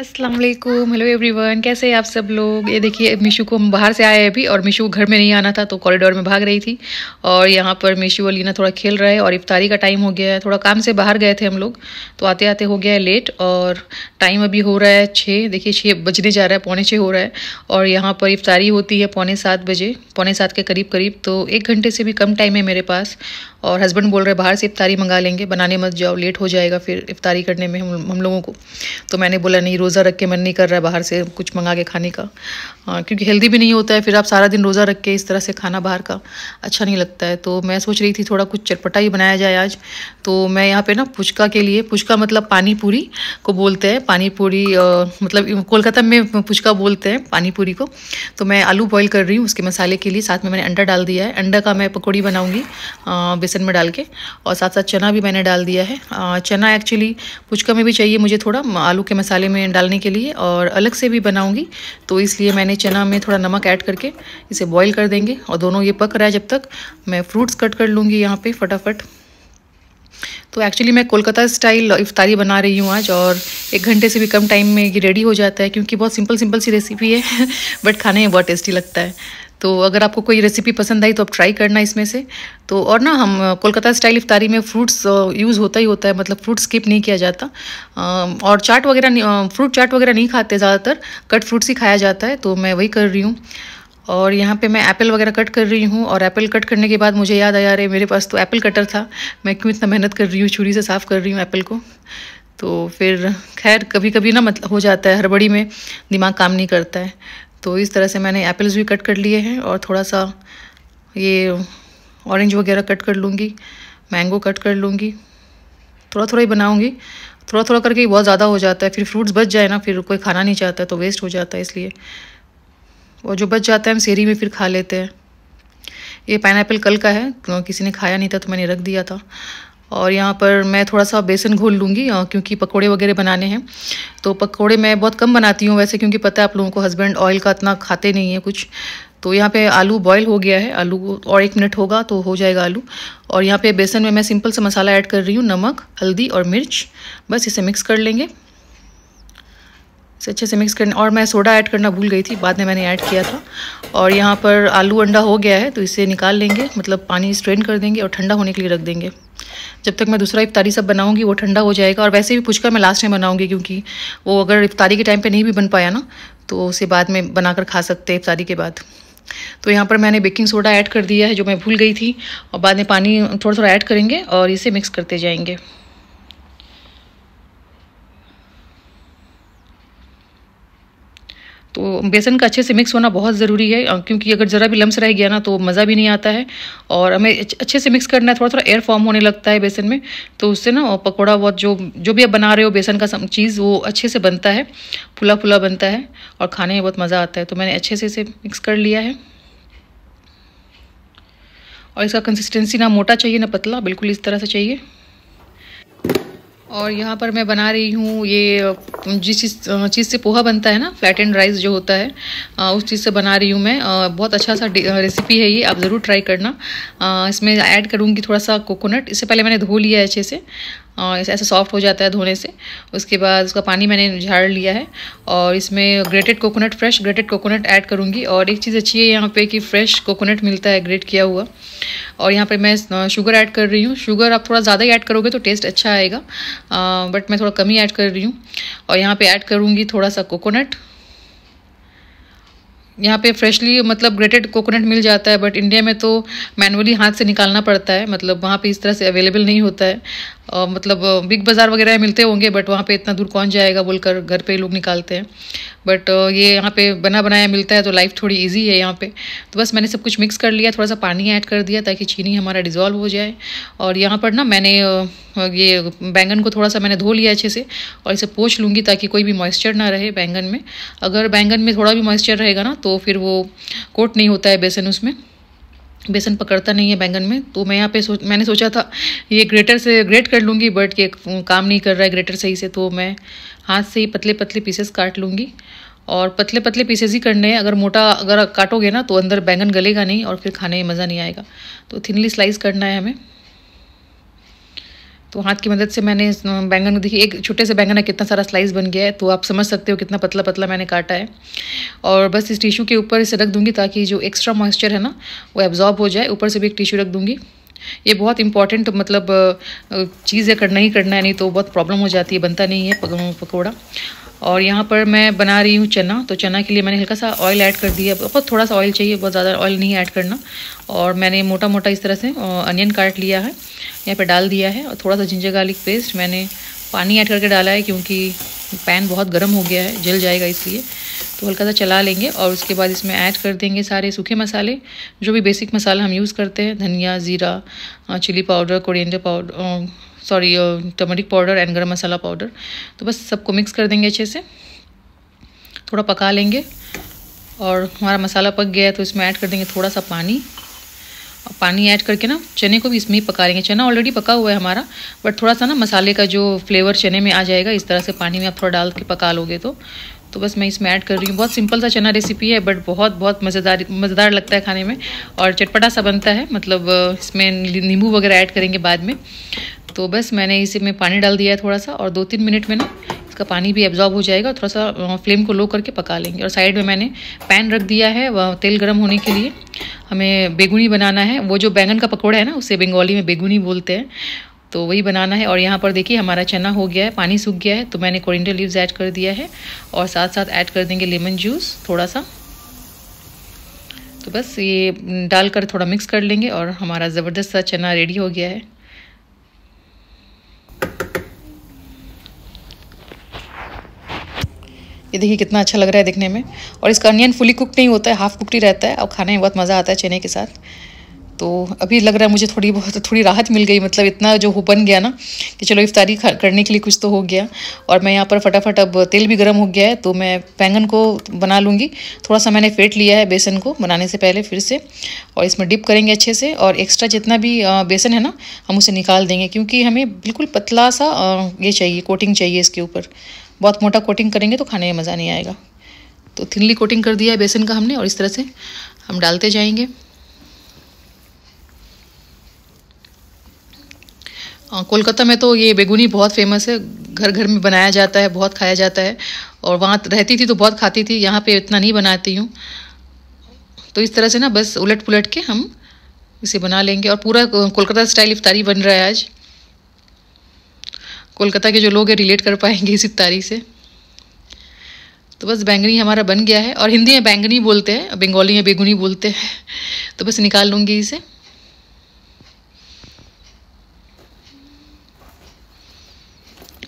अस्सलाम वालेकुम hello everyone कैसे हैं आप सब लोग ये देखिए मीशू को हम बाहर से आए हैं अभी और मीशू घर में नहीं आना था तो कॉरिडोर में भाग रही थी और यहाँ पर मीशू और लीना थोड़ा खेल रहा है और इफ्तारी का टाइम हो गया है थोड़ा काम से बाहर गए थे हम लोग तो आते आते हो गया है लेट और टाइम अभी हो रहा है छः देखिए छः बजने जा रहा है पौने छः हो रहा है और यहाँ पर इफ्तारी होती है पौने सात बजे पौने सात के करीब करीब तो एक घंटे से भी कम टाइम है मेरे पास और हस्बैंड बोल रहे बाहर से इफ्तारी मंगा लेंगे बनाने मत जाओ लेट हो जाएगा फिर इफ्तारी करने में हम लोगों को तो मैंने बोला नहीं रोज़ा रख के मन नहीं कर रहा है बाहर से कुछ मंगा के खाने का आ, हाँ, क्योंकि हेल्दी भी नहीं होता है फिर आप सारा दिन रोज़ा रख के इस तरह से खाना बाहर का अच्छा नहीं लगता है तो मैं सोच रही थी थोड़ा कुछ चटपटा ही बनाया जाए आज तो मैं यहाँ पे ना पुचका के लिए पुचका मतलब पानी पूरी को बोलते हैं पानी पूरी मतलब कोलकाता में पुचका बोलते हैं पानी पूरी को तो मैं आलू बॉयल कर रही हूँ उसके मसाले के लिए साथ में मैंने अंडा डाल दिया है अंडा का मैं पकौड़ी बनाऊँगी बेसन में डाल के और साथ साथ चना भी मैंने डाल दिया है चना एक्चुअली पुचका में भी चाहिए मुझे थोड़ा आलू के मसाले में डालने के लिए और अलग से भी बनाऊंगी तो इसलिए मैंने चना में थोड़ा नमक ऐड करके इसे बॉईल कर देंगे और दोनों ये पक रहा है जब तक मैं फ्रूट्स कट कर लूँगी यहाँ पे फटाफट तो एक्चुअली मैं कोलकाता स्टाइल इफ्तारी बना रही हूँ आज और एक घंटे से भी कम टाइम में ये रेडी हो जाता है क्योंकि बहुत सिंपल सिंपल सी रेसिपी है बट खाने में बहुत टेस्टी लगता है तो अगर आपको कोई रेसिपी पसंद आई तो आप ट्राई करना इसमें से तो और ना हम कोलकाता स्टाइल इफ्तारी में फ्रूट्स यूज़ होता ही होता है मतलब फ्रूट स्किप नहीं किया जाता और चाट वगैरह फ्रूट चाट वगैरह नहीं खाते ज़्यादातर कट फ्रूट्स ही खाया जाता है तो मैं वही कर रही हूँ और यहाँ पे मैं एप्पल वगैरह कट कर रही हूँ और एप्पल कट करने के बाद मुझे याद आया अरे मेरे पास तो एप्पल कटर था मैं क्यों इतना मेहनत कर रही हूँ छुरी से साफ़ कर रही हूँ एप्पल को तो फिर खैर कभी कभी ना मतलब हो जाता है हड़बड़ी में दिमाग काम नहीं करता है तो इस तरह से मैंने एप्पल्स भी कट कर लिए हैं और थोड़ा सा ये ऑरेंज वगैरह कट कर लूँगी मैंगो कट कर लूँगी थोड़ा थोड़ा ही बनाऊँगी थोड़ा थोड़ा करके बहुत ज़्यादा हो जाता है फिर फ्रूट्स बच जाए ना फिर कोई खाना नहीं चाहता तो वेस्ट हो जाता है इसलिए और जो बच जाता है हम सेरी में फिर खा लेते हैं ये पाइन कल का है तो किसी ने खाया नहीं था तो मैंने रख दिया था और यहाँ पर मैं थोड़ा सा बेसन घोल लूँगी क्योंकि पकोड़े वगैरह बनाने हैं तो पकोड़े मैं बहुत कम बनाती हूँ वैसे क्योंकि पता है आप लोगों को हस्बैंड ऑयल का इतना खाते नहीं है कुछ तो यहाँ पे आलू बॉईल हो गया है आलू और एक मिनट होगा तो हो जाएगा आलू और यहाँ पे बेसन में मैं सिंपल सा मसाला ऐड कर रही हूँ नमक हल्दी और मिर्च बस इसे मिक्स कर लेंगे इसे अच्छे से मिक्स करना और मैं सोडा ऐड करना भूल गई थी बाद में मैंने ऐड किया था और यहाँ पर आलू अंडा हो गया है तो इसे निकाल लेंगे मतलब पानी स्ट्रेन कर देंगे और ठंडा होने के लिए रख देंगे जब तक मैं दूसरा इफ्तारी सब बनाऊंगी वो ठंडा हो जाएगा और वैसे भी पुचका मैं लास्ट में बनाऊंगी क्योंकि वो अगर इफ्तारी के टाइम पे नहीं भी बन पाया ना तो उसे बाद में बनाकर खा सकते हैं इफ्तारी के बाद तो यहाँ पर मैंने बेकिंग सोडा ऐड कर दिया है जो मैं भूल गई थी और बाद में पानी थोड़ा थोड़ा ऐड करेंगे और इसे मिक्स करते जाएंगे तो बेसन का अच्छे से मिक्स होना बहुत ज़रूरी है क्योंकि अगर ज़रा भी लम्स रह गया ना तो मज़ा भी नहीं आता है और हमें अच्छे से मिक्स करना है थोड़ा थोड़ा एयर फॉर्म होने लगता है बेसन में तो उससे ना पकौड़ा बहुत जो जो भी आप बना रहे हो बेसन का चीज़ वो अच्छे से बनता है फुला फुला बनता है और खाने में बहुत मज़ा आता है तो मैंने अच्छे से इसे मिक्स कर लिया है और इसका कंसिस्टेंसी ना मोटा चाहिए ना पतला बिल्कुल इस तरह से चाहिए और यहाँ पर मैं बना रही हूँ ये जिस चीज़ चीज़ से पोहा बनता है ना फ्लैट एंड राइस जो होता है उस चीज़ से बना रही हूँ मैं बहुत अच्छा सा रेसिपी है ये आप ज़रूर ट्राई करना इसमें ऐड करूँगी थोड़ा सा कोकोनट इससे पहले मैंने धो लिया है अच्छे से ऐसा सॉफ्ट हो जाता है धोने से उसके बाद उसका पानी मैंने झाड़ लिया है और इसमें grated coconut fresh grated coconut add करूँगी और एक चीज़ अच्छी है यहाँ पे कि फ्रेश कोकोनट मिलता है ग्रेट किया हुआ और यहाँ पे मैं शुगर ऐड कर रही हूँ शुगर आप थोड़ा ज़्यादा ही ऐड करोगे तो टेस्ट अच्छा आएगा बट मैं थोड़ा कम ही ऐड कर रही हूँ और यहाँ पर ऐड करूँगी थोड़ा सा कोकोनट यहाँ पे फ्रेशली मतलब ग्रेटेड कोकोनट मिल जाता है बट इंडिया में तो मैनुअली हाथ से निकालना पड़ता है मतलब वहाँ पे इस तरह से अवेलेबल नहीं होता है और मतलब बिग बाज़ार वगैरह मिलते होंगे बट वहाँ पे इतना दूर कौन जाएगा बोलकर घर पे लोग निकालते हैं बट ये यहाँ पे बना बनाया मिलता है तो लाइफ थोड़ी ईजी है यहाँ पर तो बस मैंने सब कुछ मिक्स कर लिया थोड़ा सा पानी ऐड कर दिया ताकि चीनी हमारा डिज़ोल्व हो जाए और यहाँ पर ना मैंने ये बैंगन को थोड़ा सा मैंने धो लिया अच्छे से और इसे पोछ लूँगी ताकि कोई भी मॉइस्चर ना रहे बैंगन में अगर बैंगन में थोड़ा भी मॉइस्चर रहेगा ना तो फिर वो कोट नहीं होता है बेसन उसमें बेसन पकड़ता नहीं है बैंगन में तो मैं यहाँ पे सोच मैंने सोचा था ये ग्रेटर से ग्रेट कर लूँगी बट ये काम नहीं कर रहा है ग्रेटर सही से तो मैं हाथ से ही पतले पतले पीसेस काट लूँगी और पतले पतले पीसेस ही करने हैं अगर मोटा अगर काटोगे ना तो अंदर बैंगन गलेगा नहीं और फिर खाने में मज़ा नहीं आएगा तो थिनली स्लाइस करना है हमें तो हाथ की मदद से मैंने बैंगन को देखिए एक छोटे से बैंगन है कितना सारा स्लाइस बन गया है तो आप समझ सकते हो कितना पतला पतला मैंने काटा है और बस इस टिश्यू के ऊपर इसे रख दूंगी ताकि जो एक्स्ट्रा मॉइस्चर है ना वो एब्जॉर्ब हो जाए ऊपर से भी एक टिश्यू रख दूँगी ये बहुत इंपॉर्टेंट मतलब चीज़ है करना ही करना है नहीं तो बहुत प्रॉब्लम हो जाती है बनता नहीं है पकौड़ा और यहाँ पर मैं बना रही हूँ चना तो चना के लिए मैंने हल्का सा ऑयल ऐड कर दिया बहुत थोड़ा सा ऑयल चाहिए बहुत ज़्यादा ऑयल नहीं ऐड करना और मैंने मोटा मोटा इस तरह से अनियन काट लिया है यहाँ पर डाल दिया है और थोड़ा सा जिंजर गार्लिक पेस्ट मैंने पानी ऐड करके डाला है क्योंकि पैन बहुत गर्म हो गया है जल जाएगा इसलिए तो हल्का सा चला लेंगे और उसके बाद इसमें ऐड कर देंगे सारे सूखे मसाले जो भी बेसिक मसाला हम यूज़ करते हैं धनिया ज़ीरा chilli powder coriander powder sorry turmeric powder and garam masala powder तो बस सबको मिक्स कर देंगे अच्छे से थोड़ा पका लेंगे और हमारा मसाला पक गया है तो इसमें ऐड कर देंगे थोड़ा सा पानी और पानी ऐड करके ना चने को भी इसमें ही पका लेंगे चना ऑलरेडी पका हुआ है हमारा बट थोड़ा सा ना मसाले का जो फ्लेवर चने में आ जाएगा इस तरह से पानी में आप थोड़ा डाल के पका लोगे तो तो बस मैं इसमें ऐड कर रही हूँ बहुत सिंपल सा चना रेसिपी है बट बहुत बहुत मज़ेदार मज़ेदार लगता है खाने में और चटपटा सा बनता है मतलब इसमें नींबू वगैरह ऐड करेंगे बाद में तो बस मैंने इसी में पानी डाल दिया है थोड़ा सा और दो तीन मिनट में ना इसका पानी भी एब्जॉर्ब हो जाएगा थोड़ा सा फ्लेम को लो करके पका लेंगे और साइड में मैंने पैन रख दिया है वह तेल गर्म होने के लिए हमें बेगुनी बनाना है वो जो बैंगन का पकौड़ा है ना उसे बंगाली में बेगुनी बोलते हैं तो वही बनाना है और यहाँ पर देखिए हमारा चना हो गया है पानी सूख गया है तो मैंने कोरिंडर लीव्स ऐड कर दिया है और साथ साथ ऐड कर देंगे लेमन जूस थोड़ा सा तो बस ये डालकर थोड़ा मिक्स कर लेंगे और हमारा ज़बरदस्त सा चना रेडी हो गया है ये देखिए कितना अच्छा लग रहा है दिखने में और इसका अनियन फुली कुक नहीं होता है हाफ़ कुकड ही रहता है और खाने में बहुत मज़ा आता है चने के साथ तो अभी लग रहा है मुझे थोड़ी बहुत थोड़ी राहत मिल गई मतलब इतना जो हो बन गया ना कि चलो इफ्तारी करने के लिए कुछ तो हो गया और मैं यहाँ पर फटाफट अब तेल भी गर्म हो गया है तो मैं बैंगन को बना लूँगी थोड़ा सा मैंने फेंट लिया है बेसन को बनाने से पहले फिर से और इसमें डिप करेंगे अच्छे से और एक्स्ट्रा जितना भी बेसन है ना हम उसे निकाल देंगे क्योंकि हमें बिल्कुल पतला सा ये चाहिए कोटिंग चाहिए इसके ऊपर बहुत मोटा कोटिंग करेंगे तो खाने में मज़ा नहीं आएगा तो थिनली कोटिंग कर दिया है बेसन का हमने और इस तरह से हम डालते जाएंगे कोलकाता में तो ये बेगुनी बहुत फेमस है घर घर में बनाया जाता है बहुत खाया जाता है और वहाँ रहती थी तो बहुत खाती थी यहाँ पे इतना नहीं बनाती हूँ तो इस तरह से ना बस उलट पुलट के हम इसे बना लेंगे और पूरा कोलकाता स्टाइल इफ्तारी बन रहा है आज कोलकाता के जो लोग हैं रिलेट कर पाएंगे इस इफ्तारी से तो बस बैंगनी हमारा बन गया है और हिंदी में बैंगनी बोलते हैं बंगाली में बेगुनी बोलते हैं तो बस निकाल लूँगी इसे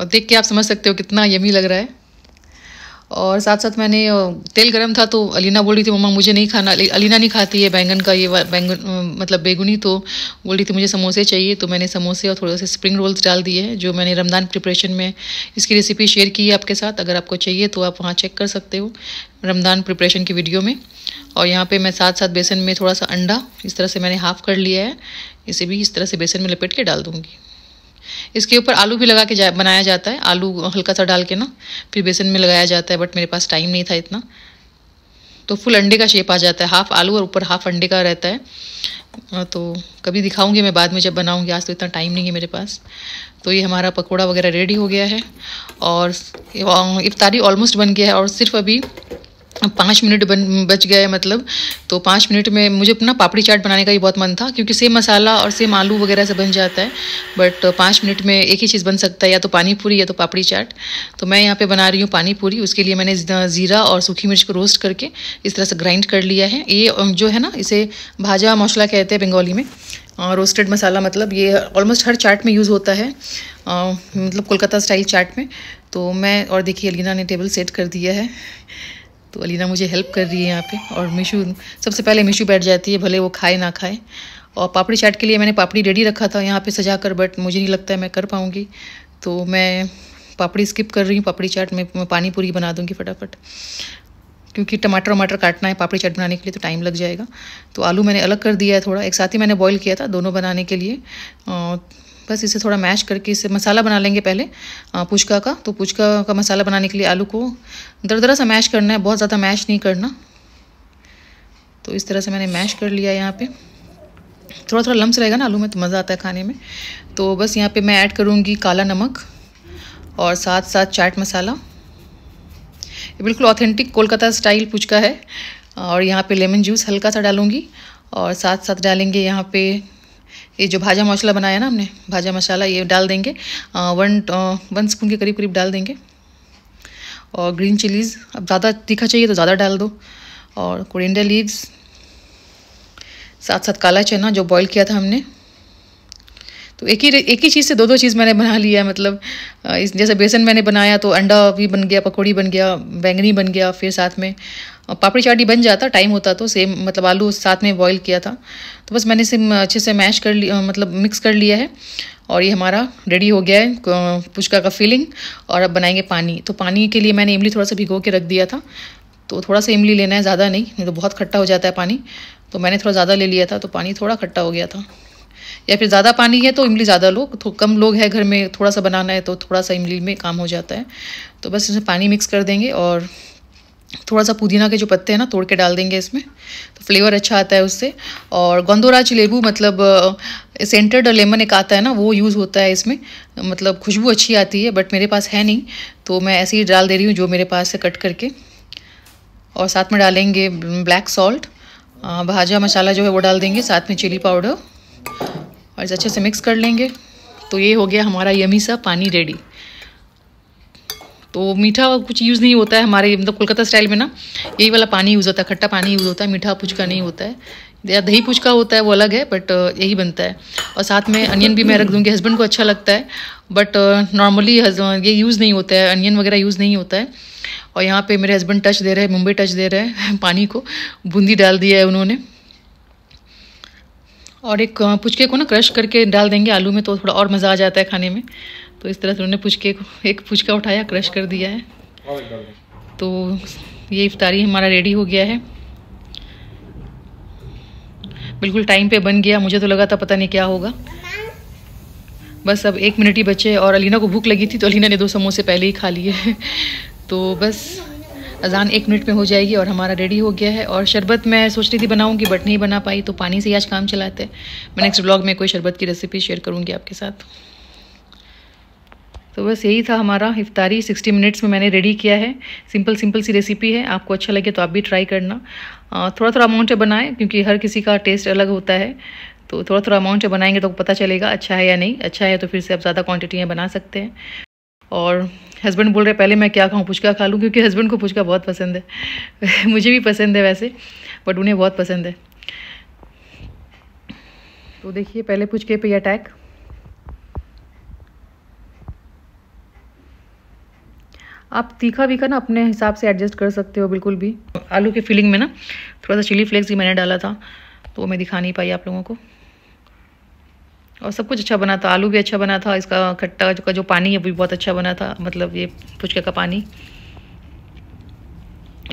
और देख के आप समझ सकते हो कितना यमी लग रहा है और साथ साथ मैंने तेल गरम था तो अलीना बोल रही थी मम्मा मुझे नहीं खाना अलीना नहीं खाती है बैंगन का ये बैंगन मतलब बैगुनी तो बोल रही थी मुझे समोसे चाहिए तो मैंने समोसे और थोड़े से स्प्रिंग रोल्स डाल दिए हैं जो मैंने रमज़ान प्रिपरेशन में इसकी रेसिपी शेयर की है आपके साथ अगर आपको चाहिए तो आप वहाँ चेक कर सकते हो रमज़ान प्रिपरेशन की वीडियो में और यहाँ पर मैं साथ साथ बेसन में थोड़ा सा अंडा इस तरह से मैंने हाफ़ कर लिया है इसे भी इस तरह से बेसन में लपेट के डाल दूँगी इसके ऊपर आलू भी लगा के जा, बनाया जाता है आलू हल्का सा डाल के ना फिर बेसन में लगाया जाता है बट मेरे पास टाइम नहीं था इतना तो फुल अंडे का शेप आ जाता है हाफ आलू और ऊपर हाफ अंडे का रहता है तो कभी दिखाऊंगी मैं बाद में जब बनाऊंगी आज तो इतना टाइम नहीं है मेरे पास तो ये हमारा पकोड़ा वगैरह रेडी हो गया है और इफ्तारी ऑलमोस्ट बन गया है और सिर्फ अभी पाँच मिनट बन बच गए मतलब तो पाँच मिनट में मुझे अपना पापड़ी चाट बनाने का ही बहुत मन था क्योंकि सेम मसाला और सेम आलू वगैरह से बन जाता है बट पाँच मिनट में एक ही चीज़ बन सकता है या तो पानी पूरी या तो पापड़ी चाट तो मैं यहाँ पे बना रही हूँ पानी पूरी उसके लिए मैंने ज़ीरा और सूखी मिर्च को रोस्ट करके इस तरह से ग्राइंड कर लिया है ये जो है ना इसे भाजा मौसला कहते हैं बंगाली में रोस्टेड मसाला मतलब ये ऑलमोस्ट हर चाट में यूज़ होता है मतलब कोलकाता स्टाइल चाट में तो मैं और देखिए अलीना ने टेबल सेट कर दिया है तो अलीना मुझे हेल्प कर रही है यहाँ पे और मिशू सबसे पहले मिशू बैठ जाती है भले वो खाए ना खाए और पापड़ी चाट के लिए मैंने पापड़ी रेडी रखा था यहाँ पे सजा कर बट मुझे नहीं लगता है मैं कर पाऊँगी तो मैं पापड़ी स्किप कर रही हूँ पापड़ी चाट में मैं पानी पूरी बना दूँगी फटाफट क्योंकि टमाटर वमाटर काटना है पापड़ी चाट बनाने के लिए तो टाइम लग जाएगा तो आलू मैंने अलग कर दिया है थोड़ा एक साथ ही मैंने बॉईल किया था दोनों बनाने के लिए बस इसे थोड़ा मैश करके इसे मसाला बना लेंगे पहले पुचका का तो पुचका का मसाला बनाने के लिए आलू को दरदरा सा मैश करना है बहुत ज़्यादा मैश नहीं करना तो इस तरह से मैंने मैश कर लिया यहाँ पे थोड़ा थोड़ा लम्स रहेगा ना आलू में तो मज़ा आता है खाने में तो बस यहाँ पे मैं ऐड करूँगी काला नमक और साथ साथ चाट मसाला ये बिल्कुल ऑथेंटिक कोलकाता स्टाइल पुचका है और यहाँ पे लेमन जूस हल्का सा डालूँगी और साथ साथ डालेंगे यहाँ पे ये जो भाजा मसाला बनाया ना हमने भाजा मसाला ये डाल देंगे वन वन स्पून के करीब करीब डाल देंगे और ग्रीन चिलीज़ अब ज़्यादा तीखा चाहिए तो ज़्यादा डाल दो और कोरिंडा लीव्स साथ साथ काला चना जो बॉईल किया था हमने तो एक ही एक ही चीज़ से दो दो चीज़ मैंने बना लिया मतलब इस जैसे बेसन मैंने बनाया तो अंडा भी बन गया पकौड़ी बन गया बैंगनी बन गया फिर साथ में पापड़ी चाटी बन जाता टाइम होता तो सेम मतलब आलू साथ में बॉईल किया था तो बस मैंने इसे अच्छे से मैश कर लिया मतलब मिक्स कर लिया है और ये हमारा रेडी हो गया है पुचका का फीलिंग और अब बनाएंगे पानी तो पानी के लिए मैंने इमली थोड़ा सा भिगो के रख दिया था तो थोड़ा सा इमली लेना है ज़्यादा नहीं नहीं तो बहुत खट्टा हो जाता है पानी तो मैंने थोड़ा ज़्यादा ले लिया था तो पानी थोड़ा खट्टा हो गया था या फिर ज़्यादा पानी है तो इमली ज़्यादा लो तो कम लोग हैं घर में थोड़ा सा बनाना है तो थोड़ा सा इमली में काम हो जाता है तो बस इसमें पानी मिक्स कर देंगे और थोड़ा सा पुदीना के जो पत्ते हैं ना तोड़ के डाल देंगे इसमें तो फ्लेवर अच्छा आता है उससे और गोंदोराज लेबू मतलब सेंटर्ड लेमन एक आता है ना वो यूज़ होता है इसमें मतलब खुशबू अच्छी आती है बट मेरे पास है नहीं तो मैं ऐसे ही डाल दे रही हूँ जो मेरे पास से कट करके और साथ में डालेंगे ब्लैक सॉल्ट भाजा मसाला जो है वो डाल देंगे साथ में चिली पाउडर और इसे अच्छे से मिक्स कर लेंगे तो ये हो गया हमारा यमी सा पानी रेडी तो मीठा कुछ यूज़ नहीं होता है हमारे मतलब कोलकाता स्टाइल में ना यही वाला पानी यूज़ होता है खट्टा पानी यूज़ होता है मीठा पुचका नहीं होता है या दही पुचका होता है वो अलग है बट uh, यही बनता है और साथ में अनियन भी मैं रख दूँगी हस्बैंड को अच्छा लगता है बट नॉर्मली uh, ये यूज़ नहीं होता है अनियन वगैरह यूज़ नहीं होता है और यहाँ पे मेरे हस्बैंड टच दे रहे हैं मुंबई टच दे रहे हैं पानी को बूंदी डाल दिया है उन्होंने और एक पुचके को ना क्रश करके डाल देंगे आलू में तो थोड़ा और मज़ा आ जाता है खाने में तो इस तरह से उन्होंने पुचके को एक पुचका उठाया क्रश कर दिया है तो ये इफ्तारी हमारा रेडी हो गया है बिल्कुल टाइम पे बन गया मुझे तो लगा था पता नहीं क्या होगा बस अब एक मिनट ही बचे और अलीना को भूख लगी थी तो अलीना ने दो समोसे पहले ही खा लिए तो बस अजान एक मिनट में हो जाएगी और हमारा रेडी हो गया है और शरबत मैं सोच रही थी बनाऊँगी बट नहीं बना पाई तो पानी से ही आज काम चलाते हैं मैं नेक्स्ट ब्लॉग में कोई शरबत की रेसिपी शेयर करूंगी आपके साथ तो बस यही था हमारा इफ्तारी 60 मिनट्स में मैंने रेडी किया है सिंपल सिंपल सी रेसिपी है आपको अच्छा लगे तो आप भी ट्राई करना थोड़ा थोड़ा अमाउंट बनाएं क्योंकि हर किसी का टेस्ट अलग होता है तो थोड़ा थोड़ा अमाउंट बनाएंगे तो पता चलेगा अच्छा है या नहीं अच्छा है तो फिर से आप ज़्यादा क्वान्टिटियाँ बना सकते हैं और हस्बैंड बोल रहे पहले मैं क्या खाऊं पुचका खा लूँ क्योंकि हस्बैंड को पुचका बहुत पसंद है मुझे भी पसंद है वैसे बट उन्हें बहुत पसंद है तो देखिए पहले पुचके पे अटैक आप तीखा भी ना अपने हिसाब से एडजस्ट कर सकते हो बिल्कुल भी आलू के फिलिंग में ना थोड़ा सा चिली फ्लेक्स भी मैंने डाला था तो मैं दिखा नहीं पाई आप लोगों को और सब कुछ अच्छा बना था आलू भी अच्छा बना था इसका खट्टा का जो पानी है वो भी बहुत अच्छा बना था मतलब ये फुचके का पानी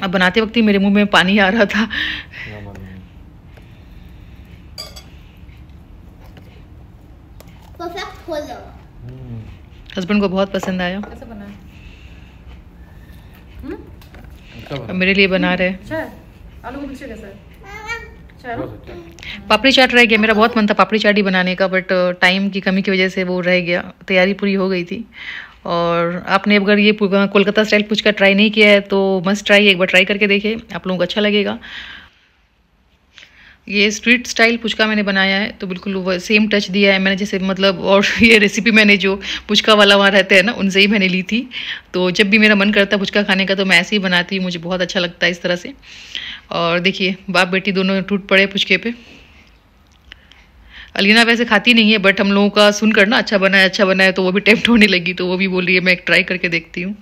अब बनाते वक्त ही मेरे मुंह में पानी आ रहा था हस्बैंड हम्म। को बहुत पसंद आया अच्छा, अच्छा मेरे लिए बना रहे अच्छा आलू कैसा है अच्छा। पापड़ी चाट रह गया मेरा बहुत मन था पापड़ी चाट ही बनाने का बट टाइम uh, की कमी की वजह से वो रह गया तैयारी पूरी हो गई थी और आपने अगर ये कोलकाता स्टाइल पूछ का ट्राई नहीं किया है तो मस्ट ट्राई एक बार ट्राई करके देखे आप लोगों को अच्छा लगेगा ये स्ट्रीट स्टाइल पुचका मैंने बनाया है तो बिल्कुल सेम टच दिया है मैंने जैसे मतलब और ये रेसिपी मैंने जो पुचका वाला वहाँ रहते हैं ना उनसे ही मैंने ली थी तो जब भी मेरा मन करता है पुचका खाने का तो मैं ऐसे ही बनाती हूँ मुझे बहुत अच्छा लगता है इस तरह से और देखिए बाप बेटी दोनों टूट पड़े पुचके पे अलीना वैसे खाती नहीं है बट हम लोगों का सुनकर ना अच्छा बनाए अच्छा बनाए तो वो भी टेम्प्ट होने लगी तो वो भी बोल रही है मैं एक ट्राई करके देखती हूँ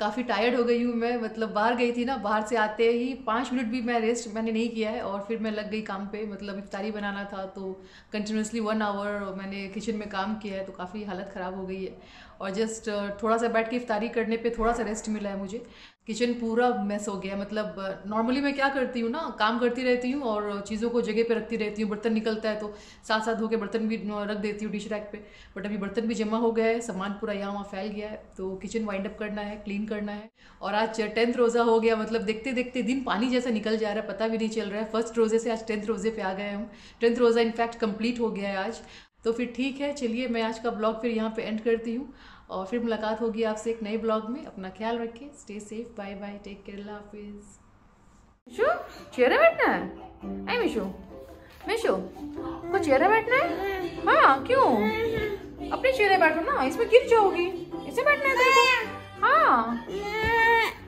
काफ़ी टायर्ड हो गई हूँ मैं मतलब बाहर गई थी ना बाहर से आते ही पाँच मिनट भी मैं रेस्ट मैंने नहीं किया है और फिर मैं लग गई काम पे मतलब इफ्तारी बनाना था तो कंटिन्यूसली वन आवर मैंने किचन में काम किया है तो काफ़ी हालत ख़राब हो गई है और जस्ट uh, थोड़ा सा बैठ के इफ्तारी करने पे थोड़ा सा रेस्ट मिला है मुझे किचन पूरा मैस हो गया मतलब नॉर्मली uh, मैं क्या करती हूँ ना काम करती रहती हूँ और चीज़ों को जगह पे रखती रहती हूँ बर्तन निकलता है तो साथ साथ धो के बर्तन भी uh, रख देती हूँ डिश रैक पे बट अभी बर्तन भी जमा हो गया है सामान पूरा यहाँ वहाँ फैल गया है तो किचन वाइंड अप करना है क्लीन करना है और आज टेंथ रोज़ा हो गया मतलब देखते देखते दिन पानी जैसा निकल जा रहा है पता भी नहीं चल रहा है फर्स्ट रोज़े से आज टेंथ रोज़े पे आ गए हम टेंथ रोज़ा इनफैक्ट कम्प्लीट हो गया है आज तो फिर ठीक है चलिए मैं आज का ब्लॉग फिर यहाँ पे एंड करती हूँ और फिर मुलाकात होगी आपसे एक नए ब्लॉग में अपना ख्याल रखें stay safe bye bye take care अल्लाह हाफिज मिशो चेहरा बैठना है आई मिशो मिशो को चेहरा बैठना है हाँ क्यों अपने चेहरे बैठो ना इसमें गिर जाओगी इसे बैठना है तेरे को हाँ